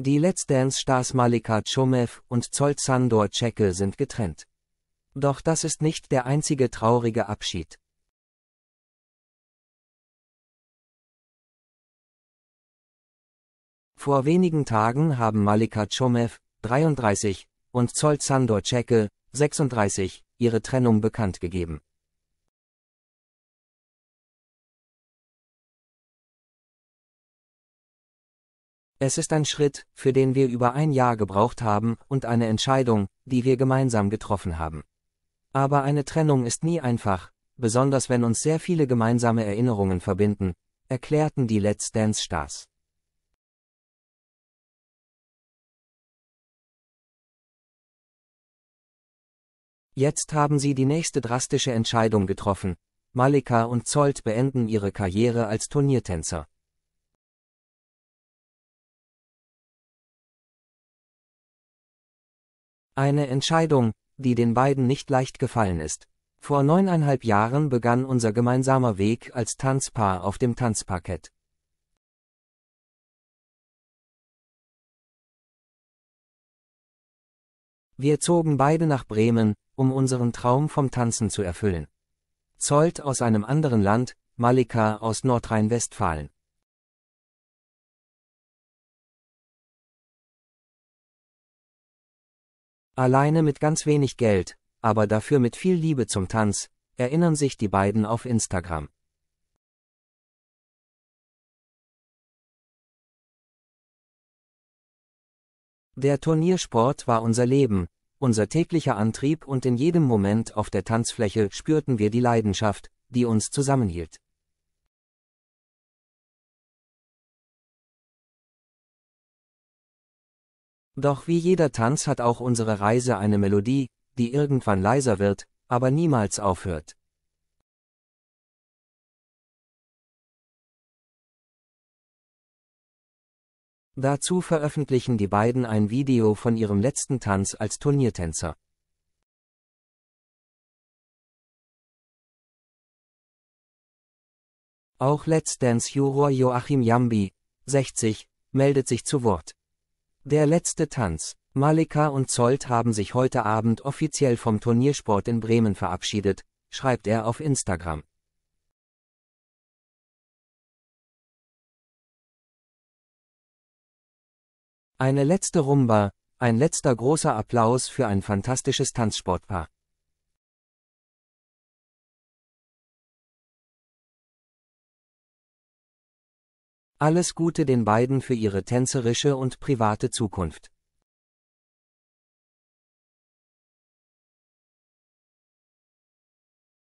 Die Let's Dance-Stars Malika Tschumev und Zoll Sandor Czecke sind getrennt. Doch das ist nicht der einzige traurige Abschied. Vor wenigen Tagen haben Malika Chomev, 33, und Zoll Sandor Czecke, 36, ihre Trennung bekannt gegeben. Es ist ein Schritt, für den wir über ein Jahr gebraucht haben, und eine Entscheidung, die wir gemeinsam getroffen haben. Aber eine Trennung ist nie einfach, besonders wenn uns sehr viele gemeinsame Erinnerungen verbinden, erklärten die Let's Dance Stars. Jetzt haben sie die nächste drastische Entscheidung getroffen. Malika und Zolt beenden ihre Karriere als Turniertänzer. Eine Entscheidung, die den beiden nicht leicht gefallen ist. Vor neuneinhalb Jahren begann unser gemeinsamer Weg als Tanzpaar auf dem Tanzparkett. Wir zogen beide nach Bremen, um unseren Traum vom Tanzen zu erfüllen. Zolt aus einem anderen Land, Malika aus Nordrhein-Westfalen. Alleine mit ganz wenig Geld, aber dafür mit viel Liebe zum Tanz, erinnern sich die beiden auf Instagram. Der Turniersport war unser Leben, unser täglicher Antrieb und in jedem Moment auf der Tanzfläche spürten wir die Leidenschaft, die uns zusammenhielt. Doch wie jeder Tanz hat auch unsere Reise eine Melodie, die irgendwann leiser wird, aber niemals aufhört. Dazu veröffentlichen die beiden ein Video von ihrem letzten Tanz als Turniertänzer. Auch Let's Dance-Juror Joachim Jambi, 60, meldet sich zu Wort. Der letzte Tanz. Malika und Zolt haben sich heute Abend offiziell vom Turniersport in Bremen verabschiedet, schreibt er auf Instagram. Eine letzte Rumba, ein letzter großer Applaus für ein fantastisches Tanzsportpaar. Alles Gute den beiden für ihre tänzerische und private Zukunft.